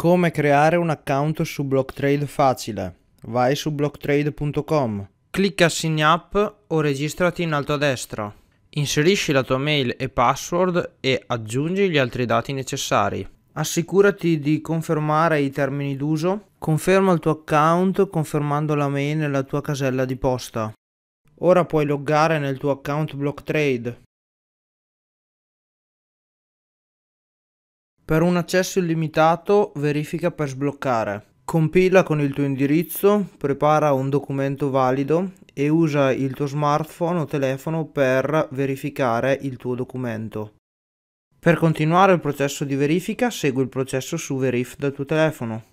Come creare un account su Blocktrade facile. Vai su blocktrade.com. Clicca Sign Up o registrati in alto a destra. Inserisci la tua mail e password e aggiungi gli altri dati necessari. Assicurati di confermare i termini d'uso. Conferma il tuo account confermando la mail nella tua casella di posta. Ora puoi loggare nel tuo account Blocktrade. Per un accesso illimitato verifica per sbloccare. Compila con il tuo indirizzo, prepara un documento valido e usa il tuo smartphone o telefono per verificare il tuo documento. Per continuare il processo di verifica segui il processo su Verif dal tuo telefono.